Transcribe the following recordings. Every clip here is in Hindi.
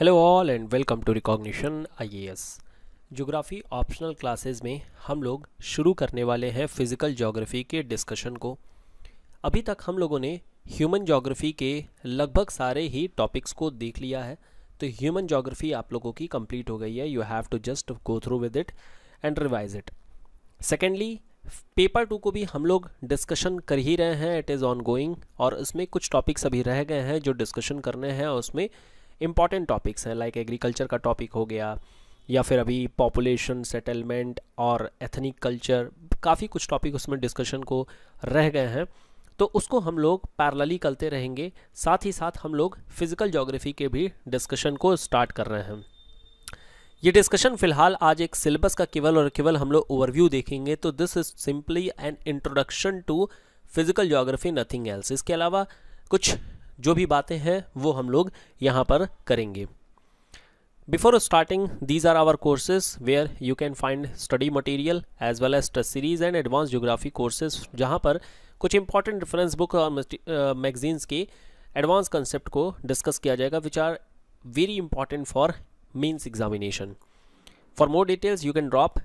hello all and welcome to recognition IAS geography optional classes में हम लोग शुरू करने वाले हैं फिज़िकल जोग्राफ़ी के डिस्कशन को अभी तक हम लोगों ने ह्यूमन जोग्राफ़ी के लगभग सारे ही टॉपिक्स को देख लिया है तो ह्यूमन जोग्राफ़ी आप लोगों की कंप्लीट हो गई है you have to just go through with it and revise it secondly paper two को भी हम लोग डिस्कशन कर ही रहे हैं इट इज़ ऑन गोइंग और इसमें कुछ टॉपिक्स अभी रह गए हैं जो डिस्कशन करने हैं और उसमें इंपॉर्टेंट टॉपिक्स हैं लाइक एग्रीकल्चर का टॉपिक हो गया या फिर अभी पॉपुलेशन सेटलमेंट और एथनिक कल्चर काफ़ी कुछ टॉपिक उसमें डिस्कशन को रह गए हैं तो उसको हम लोग पैरलली करते रहेंगे साथ ही साथ हम लोग फिज़िकल जोग्राफ़ी के भी डिस्कशन को स्टार्ट कर रहे हैं ये डिस्कशन फिलहाल आज एक सिलेबस का केवल और केवल हम लोग ओवरव्यू देखेंगे तो this is simply an introduction to physical geography nothing else इसके अलावा कुछ जो भी बातें हैं वो हम लोग यहाँ पर करेंगे before starting these are our courses where you can find study material as well as series and advance geography courses जहाँ पर कुछ इंपॉर्टेंट रेफरेंस बुक और मैगजीन्स uh, के एडवांस कंसेप्ट को डिस्कस किया जाएगा which are very important for mains examination for more details you can drop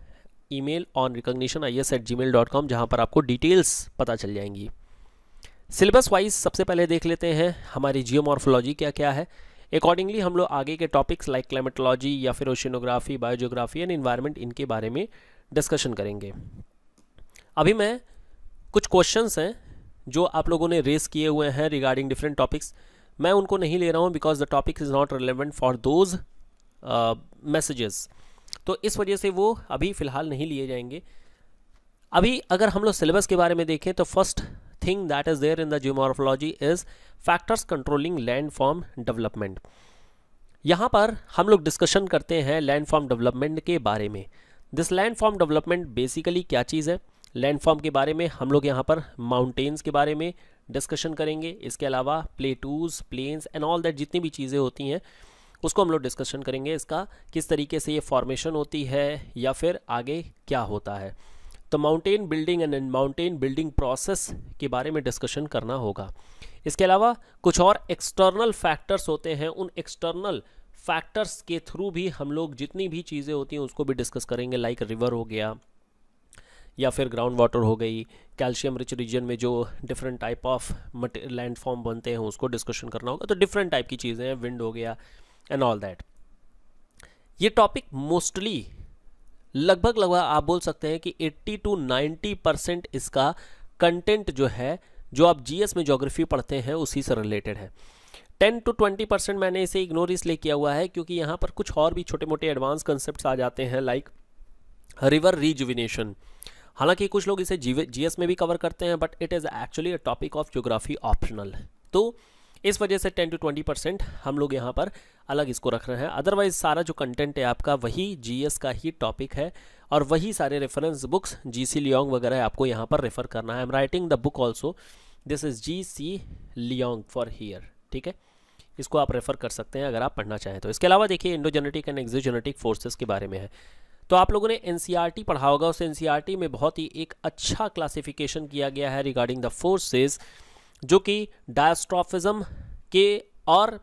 email on recognition I S at ji mail dot com जहाँ पर आपको डिटेल्स पता चल जाएंगी सिलेबस वाइज सबसे पहले देख लेते हैं हमारी जियोमॉर्फोलॉजी क्या क्या है अकॉर्डिंगली हम लोग आगे के टॉपिक्स लाइक क्लाइमेटोलॉजी या फिर ओशनोग्राफी बायोजोग्राफी एंड इन्वायरमेंट इनके बारे में डिस्कशन करेंगे अभी मैं कुछ क्वेश्चंस हैं जो आप लोगों ने रेस किए हुए हैं रिगार्डिंग डिफरेंट टॉपिक्स मैं उनको नहीं ले रहा हूँ because the topic is not relevant for those messages तो इस वजह से वो अभी फ़िलहाल नहीं लिए जाएंगे अभी अगर हम लोग सिलेबस के बारे में देखें तो first thing that is there in the geomorphology is factors controlling landform development यहाँ पर हम लोग डिस्कशन करते हैं लैंडफॉर्म डेवलपमेंट के बारे में दिस लैंडफॉर्म डेवलपमेंट बेसिकली क्या चीज़ है लैंडफॉर्म के बारे में हम लोग यहाँ पर माउंटेन्स के बारे में डिस्कशन करेंगे इसके अलावा plateaus plains and all that जितनी भी चीज़ें होती हैं उसको हम लोग डिस्कशन करेंगे इसका किस तरीके से ये फॉर्मेशन होती है या फिर आगे क्या होता है तो mountain building and mountain building process के बारे में डिस्कशन करना होगा इसके अलावा कुछ और एक्सटर्नल फैक्टर्स होते हैं उन एक्सटर्नल फैक्टर्स के थ्रू भी हम लोग जितनी भी चीज़ें होती हैं उसको भी डिस्कस करेंगे लाइक like रिवर हो गया या फिर ग्राउंड वाटर हो गई कैल्शियम रिच रीजन में जो different type of landform बनते हैं उसको डिस्कशन करना होगा तो डिफरेंट टाइप की चीज़ें हैं विंड हो गया एंड ऑल दैट ये टॉपिक मोस्टली लगभग लगभग आप बोल सकते हैं कि 80 टू 90 परसेंट इसका कंटेंट जो है जो आप जीएस में जोग्राफी पढ़ते हैं उसी से रिलेटेड है 10 टू 20 परसेंट मैंने इसे इग्नोर इसलिए किया हुआ है क्योंकि यहाँ पर कुछ और भी छोटे मोटे एडवांस कंसेप्ट आ जाते हैं लाइक रिवर रिजुविनेशन हालांकि कुछ लोग इसे जीएस में भी कवर करते हैं but it is actually a topic of geography optional तो इस वजह से 10 टू 20 परसेंट हम लोग यहाँ पर अलग इसको रख रहे हैं अदरवाइज सारा जो कंटेंट है आपका वही जीएस का ही टॉपिक है और वही सारे reference books G C Leong वगैरह आपको यहाँ पर रेफर करना है I am writing the book also this is G C Leong for here ठीक है इसको आप रेफर कर सकते हैं अगर आप पढ़ना चाहें तो इसके अलावा देखिए इंडोजेनेटिक एंड एक्जोजेनेटिक फोर्सेस के बारे में है तो आप लोगों ने एन e पढ़ा होगा उस एन e में बहुत ही एक अच्छा क्लासिफिकेशन किया गया है रिगार्डिंग द फोर्सेज जो कि डायस्ट्रॉफिज़म के और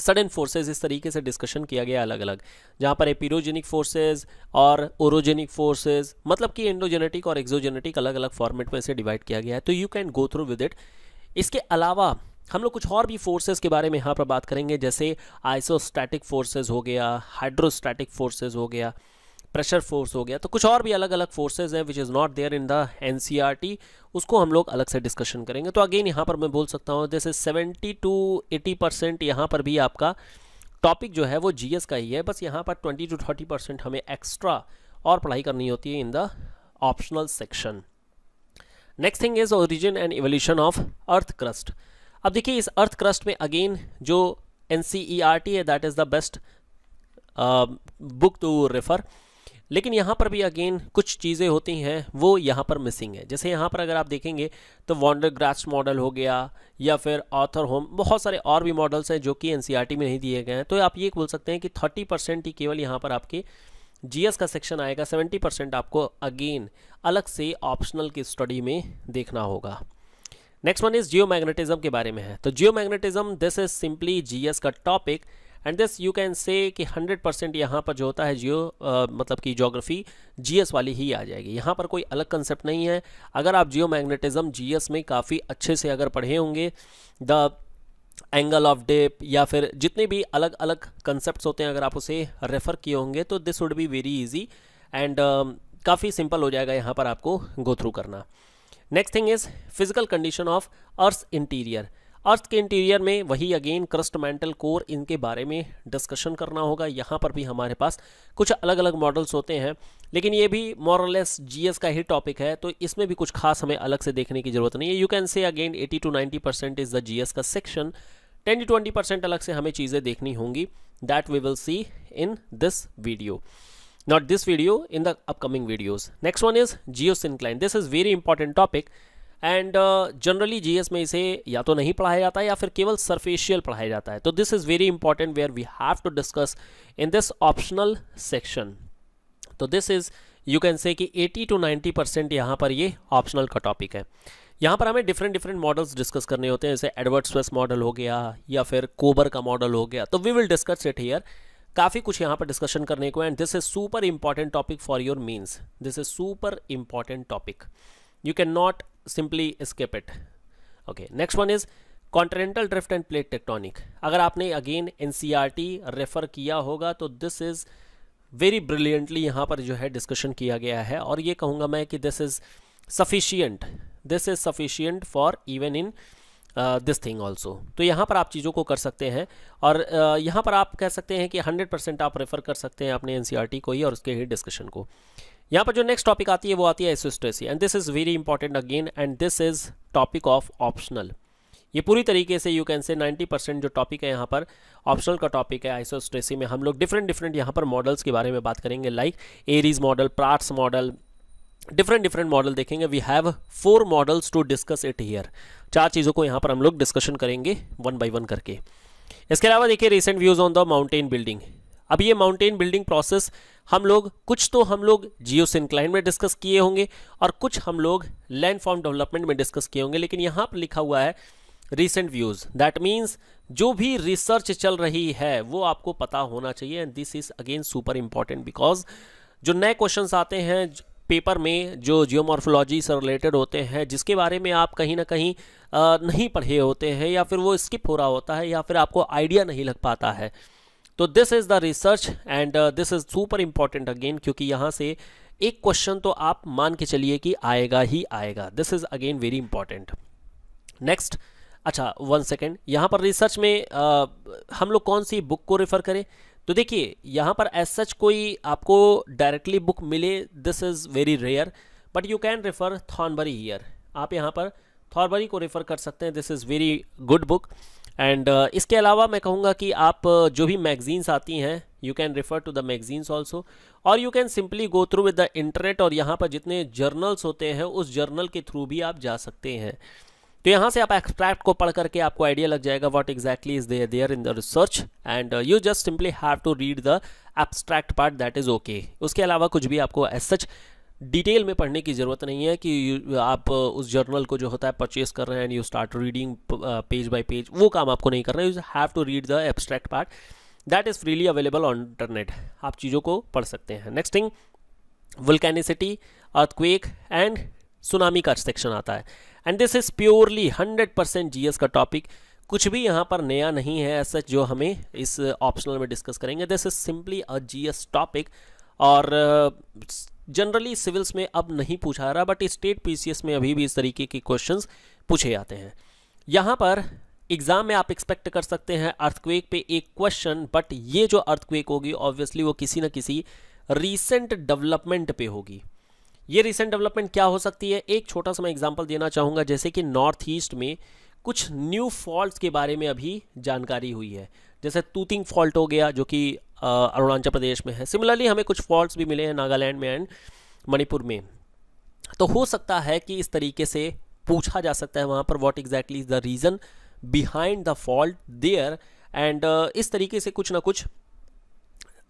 सडन फोर्सेस इस तरीके से डिस्कशन किया गया अलग अलग जहाँ पर एपीरोजेनिक फोर्सेस और ओरोजेनिक फोर्सेस मतलब कि एंडोजेनेटिक और एक्सोजेनेटिक अलग अलग फॉर्मेट में इसे डिवाइड किया गया है तो you can go through with it इसके अलावा हम लोग कुछ और भी फोर्सेस के बारे में यहाँ पर बात करेंगे जैसे आइसोस्टैटिक फोर्सेज हो गया हाइड्रोस्टैटिक फोर्सेज हो गया प्रेशर फोर्स हो गया तो कुछ और भी अलग अलग फोर्सेज हैं which is not there in the N उसको हम लोग अलग से डिस्कशन करेंगे तो अगेन यहाँ पर मैं बोल सकता हूँ जैसे सेवेंटी टू एटी परसेंट यहाँ पर भी आपका टॉपिक जो है वो जीएस का ही है बस यहाँ पर ट्वेंटी टू थर्टी परसेंट हमें एक्स्ट्रा और पढ़ाई करनी होती है in the optional section next thing is origin and evolution of earth crust अब देखिए इस अर्थ क्रस्ट में अगेन जो एन e है that is the best book to refer लेकिन यहाँ पर भी अगेन कुछ चीज़ें होती हैं वो यहाँ पर मिसिंग है जैसे यहाँ पर अगर आप देखेंगे तो वॉन्डर ग्रास मॉडल हो गया या फिर ऑथर होम बहुत सारे और भी मॉडल्स हैं जो कि एन e में नहीं दिए गए हैं तो आप ये बोल सकते हैं कि थर्टी ही केवल यहाँ पर आपके जी का सेक्शन आएगा सेवेंटी परसेंट आपको अगेन अलग से ऑप्शनल की स्टडी में देखना होगा नेक्स्ट वन इज जियो के बारे में है तो geomagnetism this is simply GS का topic and this you can say कि 100 परसेंट यहाँ पर जो होता है जियो uh, मतलब कि जोग्राफी जीएस वाली ही आ जाएगी यहाँ पर कोई अलग कंसेप्ट नहीं है अगर आप जियो मैग्नेटिज्म जीएस में काफ़ी अच्छे से अगर पढ़े होंगे द एंगल ऑफ डेप या फिर जितने भी अलग अलग कंसेप्ट होते हैं अगर आप उसे रेफ़र किए होंगे तो this would be very easy and काफ़ी सिंपल हो जाएगा यहाँ पर आपको गो थ्रू करना next thing is physical condition of earth interior earth के इंटीरियर में वही अगेन क्रस्ट मेंटल कोर इनके बारे में डिस्कशन करना होगा यहाँ पर भी हमारे पास कुछ अलग अलग मॉडल्स होते हैं लेकिन ये भी मॉरलेस जीएस का ही टॉपिक है तो इसमें भी कुछ खास हमें अलग से देखने की जरूरत नहीं है you can say again 80 to 90 percent is the GS का सेक्शन 10 टू 20 परसेंट अलग से हमें चीज़ें देखनी होंगी that we will see in this video not this video in the upcoming videos next one is geosyncline this is very important topic and generally GS में इसे या तो नहीं पढ़ाया जाता है या फिर केवल सरफेशियल पढ़ाया जाता है तो this is very important where we have to discuss in this optional section तो this is you can say कि 80 टू 90 परसेंट यहाँ पर ये ऑप्शनल का टॉपिक है यहाँ पर हमें डिफरेंट डिफरेंट मॉडल्स डिस्कस करने होते हैं जैसे एडवर्ड स्वेस मॉडल हो गया या फिर कोबर का मॉडल हो गया तो we will discuss it here काफ़ी कुछ यहाँ पर डिस्कशन करने को and this is super important topic for your mains this is super important topic you can not simply escape it okay next one is continental drift and plate tectonic अगर आपने अगेन एन रेफर किया होगा तो दिस इज़ वेरी ब्रिलियंटली यहाँ पर जो है डिस्कशन किया गया है और ये कहूँगा मैं कि this is sufficient this is sufficient for even in this thing also तो यहाँ पर आप चीज़ों को कर सकते हैं और uh, यहाँ पर आप कह सकते हैं कि 100 परसेंट आप रेफ़र कर सकते हैं अपने एन e को ही और उसके ही डिस्कशन को यहाँ पर जो नेक्स्ट टॉपिक आती है वो आती है isostasy and this is very important again and this is topic of optional ये पूरी तरीके से यू कैन से 90 परसेंट जो टॉपिक है यहाँ पर ऑप्शनल का टॉपिक है आइसोस्ट्रेसी में हम लोग डिफरेंट डिफरेंट यहाँ पर मॉडल्स के बारे में बात करेंगे like Airy's model Pratt's model different different model देखेंगे we have four models to discuss it here चार चीज़ों को यहाँ पर हम लोग डिस्कशन करेंगे वन बाई वन करके इसके अलावा देखिए recent views on the mountain building अब ये माउंटेन बिल्डिंग प्रोसेस हम लोग कुछ तो हम लोग जियो सिंक्लाइन में डिस्कस किए होंगे और कुछ हम लोग लैंड फॉर्म डेवलपमेंट में डिस्कस किए होंगे लेकिन यहाँ पर लिखा हुआ है रिसेंट व्यूज़ दैट मीन्स जो भी रिसर्च चल रही है वो आपको पता होना चाहिए and this is again super important because जो नए क्वेश्चन आते हैं पेपर में जो जियोमॉर्फोलॉजी से रिलेटेड होते हैं जिसके बारे में आप कहीं ना कहीं नहीं पढ़े होते हैं या फिर वो स्किप हो रहा होता है या फिर आपको आइडिया नहीं लग पाता है तो this is the research and this is super important again क्योंकि यहाँ से एक क्वेश्चन तो आप मान के चलिए कि आएगा ही आएगा this is again very important next अच्छा वन सेकेंड यहाँ पर रिसर्च में आ, uh, हम लोग कौन सी बुक को रेफ़र करें तो देखिए यहाँ पर एज सच कोई आपको डायरेक्टली बुक मिले this is very rare but you can refer Thornbury here आप यहाँ पर थॉर्नबरी को रेफ़र कर सकते हैं this is very good book and uh, इसके अलावा मैं कहूँगा कि आप uh, जो भी मैगजीन्स आती हैं you can refer to the magazines also और you can simply go through with the internet और यहाँ पर जितने जर्नल्स होते हैं उस जर्नल के थ्रू भी आप जा सकते हैं तो यहाँ से आप एक्सट्रैक्ट को पढ़ करके आपको आइडिया लग जाएगा what exactly is there there in the research and you just simply have to read the abstract part that is okay उसके अलावा कुछ भी आपको एज सच डिटेल में पढ़ने की ज़रूरत नहीं है कि आप उस जर्नल को जो होता है परचेस कर रहे हैं and you start reading page by page वो काम आपको नहीं करना है you have to read the abstract part that is freely available on internet आप चीज़ों को पढ़ सकते हैं next thing vulcanicity earthquake and tsunami का सेक्शन आता है and this is purely hundred percent G का टॉपिक कुछ भी यहाँ पर नया नहीं है ऐसा सच जो हमें इस ऑप्शनल में डिस्कस करेंगे this is simply a G topic और uh, जनरली सिविल्स में अब नहीं पूछा रहा बट स्टेट पीसीएस में अभी भी इस तरीके के क्वेश्चन पूछे जाते हैं यहाँ पर एग्ज़ाम में आप एक्सपेक्ट कर सकते हैं अर्थक्वेक पे एक क्वेश्चन बट ये जो अर्थक्वेक होगी ऑब्वियसली वो किसी ना किसी रीसेंट डेवलपमेंट पे होगी ये रीसेंट डेवलपमेंट क्या हो सकती है एक छोटा सा मैं एग्जांपल देना चाहूँगा जैसे कि नॉर्थ ईस्ट में कुछ न्यू फॉल्ट के बारे में अभी जानकारी हुई है जैसे तूतिंग फॉल्ट हो गया जो कि अरुणाचल प्रदेश में है सिमिलरली हमें कुछ फॉल्ट्स भी मिले हैं नागालैंड में एंड मणिपुर में तो हो सकता है कि इस तरीके से पूछा जा सकता है वहाँ पर what exactly is the reason behind the fault there and इस तरीके से कुछ ना कुछ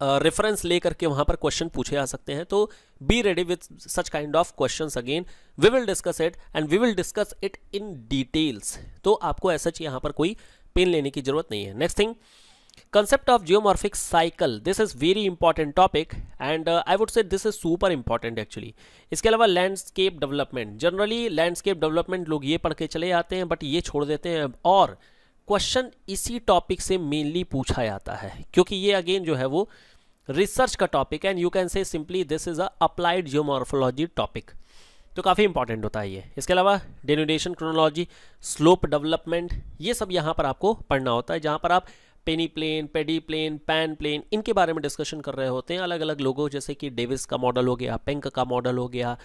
रेफरेंस uh, लेकर के वहाँ पर क्वेश्चन पूछे जा सकते हैं तो be ready with such kind of question again we will discuss it and we will discuss it in details तो आपको ऐसा यहाँ पर कोई पेन लेने की जरूरत नहीं है next thing concept of geomorphic cycle this is very important topic and uh, i would say this is super important actually इसके अलावा landscape development generally landscape development लोग ये पढ़ के चले जाते हैं बट ये छोड़ देते हैं और क्वेश्चन इसी टॉपिक से मेनली पूछा जाता है क्योंकि ये अगेन जो है वो रिसर्च का topic and you can say simply this is a applied geomorphology topic तो काफ़ी इंपॉर्टेंट होता है ये इसके अलावा डेनोडेशन क्रोनोलॉजी स्लोप डेवलपमेंट ये सब यहाँ पर आपको पढ़ना होता है जहाँ पर आप peneplain pediplain panplain इनके बारे में डिस्कशन कर रहे होते हैं अलग अलग लोगों जैसे कि डेविस का मॉडल हो गया पेंक का मॉडल हो गया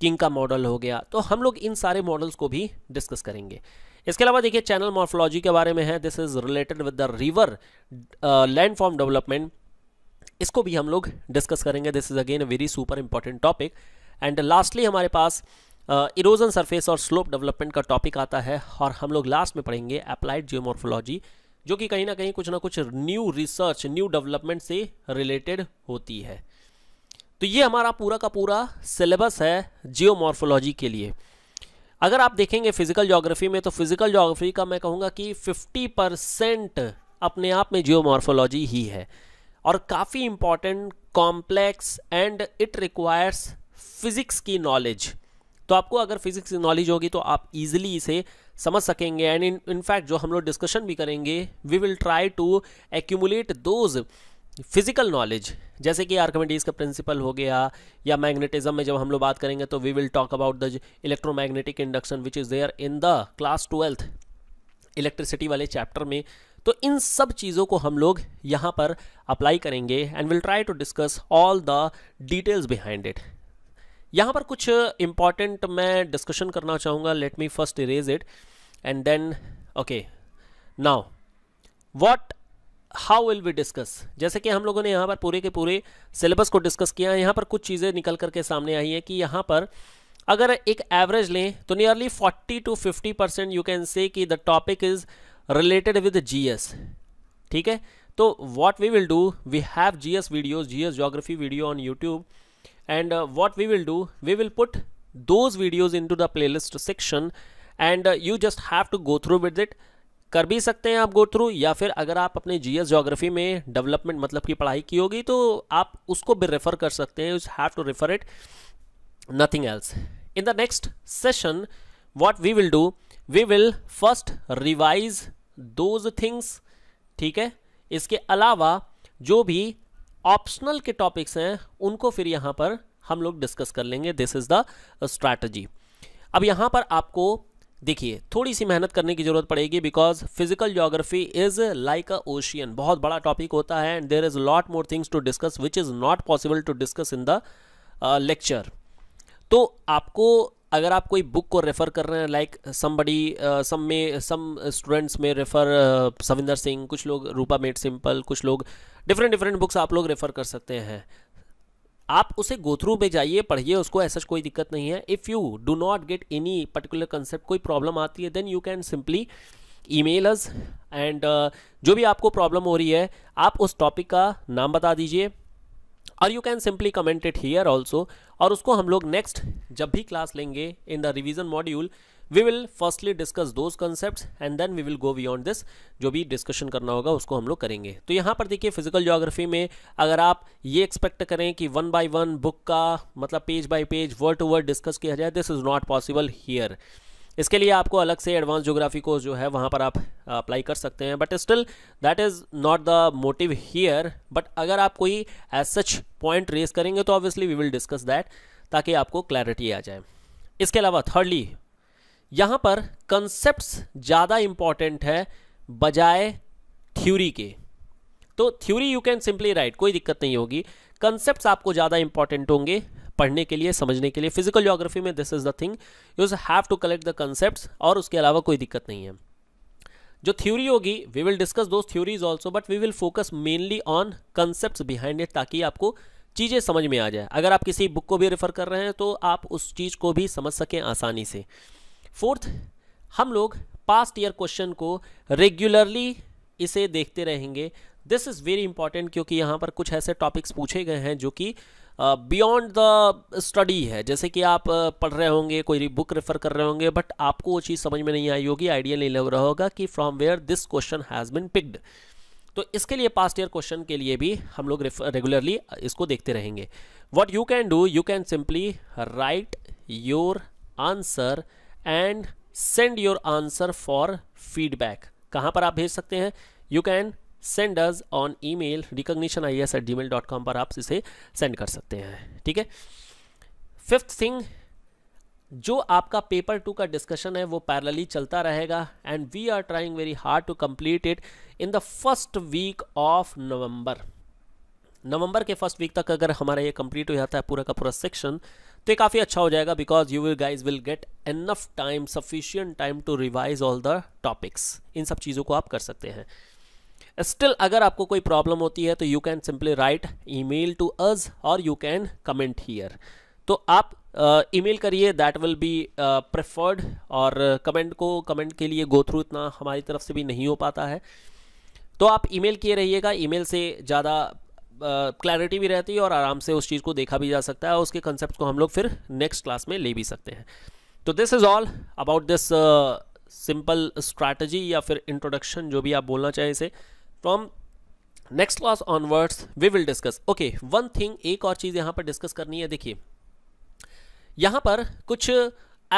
किंग का मॉडल हो गया तो हम लोग इन सारे मॉडल्स को भी डिस्कस करेंगे इसके अलावा देखिए चैनल मॉर्फोलॉजी के बारे में है this is related with the river landform development इसको भी हम लोग डिस्कस करेंगे this is again very super important topic and lastly हमारे पास इरोजन uh, सरफेस और स्लोप डेवलपमेंट का टॉपिक आता है और हम लोग लास्ट में पढ़ेंगे अप्लाइड जियोमॉर्फोलॉजी जो कि कहीं ना कहीं कुछ ना कुछ न्यू रिसर्च न्यू डेवलपमेंट से रिलेटेड होती है तो ये हमारा पूरा का पूरा सिलेबस है जियोमॉर्फोलॉजी के लिए अगर आप देखेंगे फिजिकल जोग्राफी में तो फिजिकल जोग्राफी का मैं कहूँगा कि 50 परसेंट अपने आप में जियोमॉर्फोलॉजी ही है और काफ़ी important complex and it requires physics की नॉलेज तो आपको अगर फिज़िक्स की नॉलेज होगी तो आप इजीली इसे समझ सकेंगे एंड इन इनफैक्ट जो हम लोग डिस्कशन भी करेंगे we will try to accumulate those physical knowledge जैसे कि आर्कमेटीज का प्रिंसिपल हो गया या मैग्नेटिज्म में जब हम लोग बात करेंगे तो we will talk about the electromagnetic induction which is there in the class twelfth electricity वाले चैप्टर में तो इन सब चीज़ों को हम लोग यहाँ पर अप्लाई करेंगे and will try to discuss all the details behind it यहाँ पर कुछ इंपॉर्टेंट मैं डिस्कशन करना चाहूँगा let me first erase it and then okay now what how will we discuss जैसे कि हम लोगों ने यहाँ पर पूरे के पूरे सिलेबस को डिस्कस किया है यहाँ पर कुछ चीज़ें निकल करके सामने आई हैं कि यहाँ पर अगर एक एवरेज लें तो nearly 40 to 50 percent you can say कि the topic is related with GS ठीक है तो what we will do we have GS videos GS geography video on YouTube and uh, what we will do we will put those videos into the playlist section and uh, you just have to go through with it कर भी सकते हैं आप गो थ्रू या फिर अगर आप अपने जीएस जोग्राफी में डेवलपमेंट मतलब की पढ़ाई की होगी तो आप उसको भी रेफर कर सकते हैं you have to refer it nothing else in the next session what we will do we will first revise those things ठीक है इसके अलावा जो भी ऑप्शनल के टॉपिक्स हैं उनको फिर यहाँ पर हम लोग डिस्कस कर लेंगे दिस इज़ द स्ट्रैटेजी अब यहाँ पर आपको देखिए थोड़ी सी मेहनत करने की ज़रूरत पड़ेगी because physical geography is like a ocean बहुत बड़ा टॉपिक होता है and there is lot more things to discuss which is not possible to discuss in the lecture तो आपको अगर आप कोई बुक को रेफ़र कर रहे हैं लाइक समबडी सम में सम स्टूडेंट्स में रेफ़र सविंदर सिंह कुछ लोग रूपा मेड सिंपल कुछ लोग डिफरेंट डिफरेंट बुक्स आप लोग रेफ़र कर सकते हैं आप उसे गोथ्रू में जाइए पढ़िए उसको ऐसा कोई दिक्कत नहीं है if you do not get any particular concept कोई प्रॉब्लम आती है then you can simply email us and जो भी आपको प्रॉब्लम हो रही है आप उस टॉपिक का नाम बता दीजिए और you can simply comment it here also और उसको हम लोग नेक्स्ट जब भी क्लास लेंगे in the revision module we will firstly discuss those concepts and then we will go beyond this जो भी डिस्कशन करना होगा उसको हम लोग करेंगे तो यहाँ पर देखिए फिजिकल जोग्राफी में अगर आप ये एक्सपेक्ट करें कि वन बाई वन बुक का मतलब page by page word to word discuss किया जाए this is not possible here इसके लिए आपको अलग से एडवांस जोग्राफी कोर्स जो है वहाँ पर आप अप्लाई uh, कर सकते हैं but still that is not the motive here but अगर आप कोई एज सच पॉइंट रेस करेंगे तो obviously we will discuss that ताकि आपको क्लैरिटी आ जाए इसके अलावा थर्डली यहाँ पर कंसेप्ट ज़्यादा इम्पॉर्टेंट है बजाय थ्यूरी के तो theory you can simply write कोई दिक्कत नहीं होगी कंसेप्ट आपको ज़्यादा इंपॉर्टेंट होंगे पढ़ने के लिए समझने के लिए फिजिकल जोग्राफी में this is the thing use have to collect the concept और उसके अलावा कोई दिक्कत नहीं है जो थ्योरी होगी we will discuss those theories also but we will focus mainly on concept behind it ताकि आपको चीज़ें समझ में आ जाए अगर आप किसी बुक को भी रेफ़र कर रहे हैं तो आप उस चीज़ को भी समझ सकें आसानी से फोर्थ हम लोग पास्ट ईयर क्वेश्चन को रेगुलरली इसे देखते रहेंगे दिस इज़ वेरी इंपॉर्टेंट क्योंकि यहाँ पर कुछ ऐसे टॉपिक्स पूछे गए हैं जो कि बियॉन्ड द स्टडी है जैसे कि आप पढ़ रहे होंगे कोई बुक रेफर कर रहे होंगे बट आपको वो चीज़ समझ में नहीं आई होगी आइडिया नहीं लग रहा होगा कि from where this question has been picked तो इसके लिए पास्ट ईयर क्वेश्चन के लिए भी हम लोग रेगुलरली इसको देखते रहेंगे what you can do you can simply write your answer and send your answer for feedback कहाँ पर आप भेज सकते हैं you can send us on email recognition I S at ji mail dot com पर आप इसे सेंड कर सकते हैं ठीक है फिफ्थ थिंग जो आपका पेपर टू का डिस्कशन है वो पैरलली चलता रहेगा and we are trying very hard to complete it in the first week of November नवंबर के फर्स्ट वीक तक अगर हमारा ये कंप्लीट हो जाता है पूरा का पूरा सेक्शन तो ये काफ़ी अच्छा हो जाएगा because you will guys will get enough time sufficient time to revise all the topics in सब चीज़ों को आप कर सकते हैं स्टिल अगर आपको कोई प्रॉब्लम होती है तो you can simply write email to us और यू कैन कमेंट हियर तो आप ईमेल uh, मेल करिए दैट विल बी प्रेफर्ड और कमेंट uh, को कमेंट के लिए गो थ्रू इतना हमारी तरफ से भी नहीं हो पाता है तो आप ईमेल किए रहिएगा ईमेल से ज़्यादा क्लैरिटी uh, भी रहती है और आराम से उस चीज़ को देखा भी जा सकता है उसके कंसेप्ट को हम लोग फिर नेक्स्ट क्लास में ले भी सकते हैं तो this is all about this simple strategy या फिर इंट्रोडक्शन जो भी आप बोलना चाहें इसे from next class onwards we will discuss okay one thing एक और चीज़ यहाँ पर डिस्कस करनी है देखिए यहाँ पर कुछ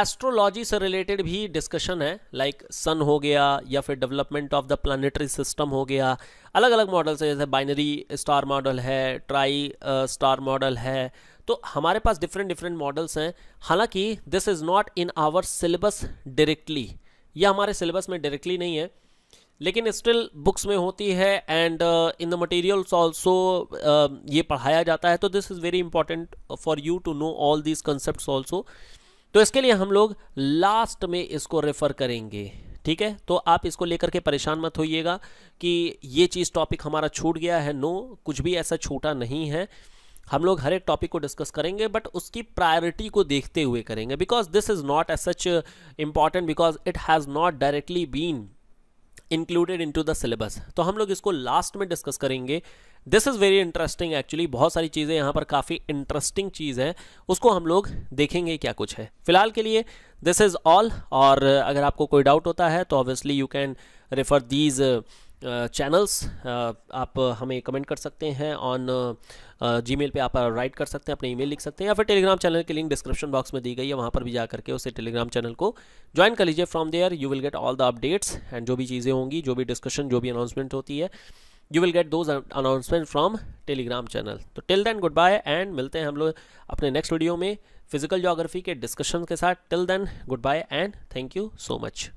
एस्ट्रोलॉजी से रिलेटेड भी डिस्कशन है लाइक like सन हो गया या फिर development of the planetary system हो गया अलग अलग मॉडल्स है जैसे बाइनरी स्टार मॉडल है ट्राई स्टार मॉडल है तो हमारे पास डिफरेंट डिफरेंट मॉडल्स हैं हालांकि this is not in our syllabus directly यह हमारे सिलेबस में डायरेक्टली नहीं है लेकिन स्टिल बुक्स में होती है and in the materials also ये पढ़ाया जाता है तो this is very important for you to know all these concept also तो इसके लिए हम लोग लास्ट में इसको रेफर करेंगे ठीक है तो आप इसको लेकर के परेशान मत होइएगा कि ये चीज़ टॉपिक हमारा छूट गया है नो कुछ भी ऐसा छूटा नहीं है हम लोग हर एक टॉपिक को डिस्कस करेंगे बट उसकी प्रायोरिटी को देखते हुए करेंगे because this is not a such important because it has not directly been included into the syllabus तो हम लोग इसको लास्ट में डिस्कस करेंगे this is very interesting actually बहुत सारी चीज़ें यहाँ पर काफ़ी इंटरेस्टिंग चीज़ है उसको हम लोग देखेंगे क्या कुछ है फिलहाल के लिए दिस इज़ ऑल और अगर आपको कोई डाउट होता है तो obviously you can refer these channels uh, uh, आप uh, हमें कमेंट कर सकते हैं ऑन जी मेल पर आप राइट कर सकते हैं अपने ईमेल लिख सकते हैं या फिर टेलीग्राम चैनल की लिंक डिस्क्रिप्शन बॉक्स में दी गई है वहाँ पर भी जा करके उसे टेलीग्राम चैनल को ज्वाइन कर लीजिए from there you will get all the updates and जो भी चीज़ें होंगी जो भी डिस्कशन जो भी अनाउंसमेंट होती है you will get those announcement from Telegram channel तो till then goodbye and मिलते हैं हम लोग अपने नेक्स्ट वीडियो में फिजिकल जोग्राफी के डिस्कशन के साथ till then goodbye and thank you so much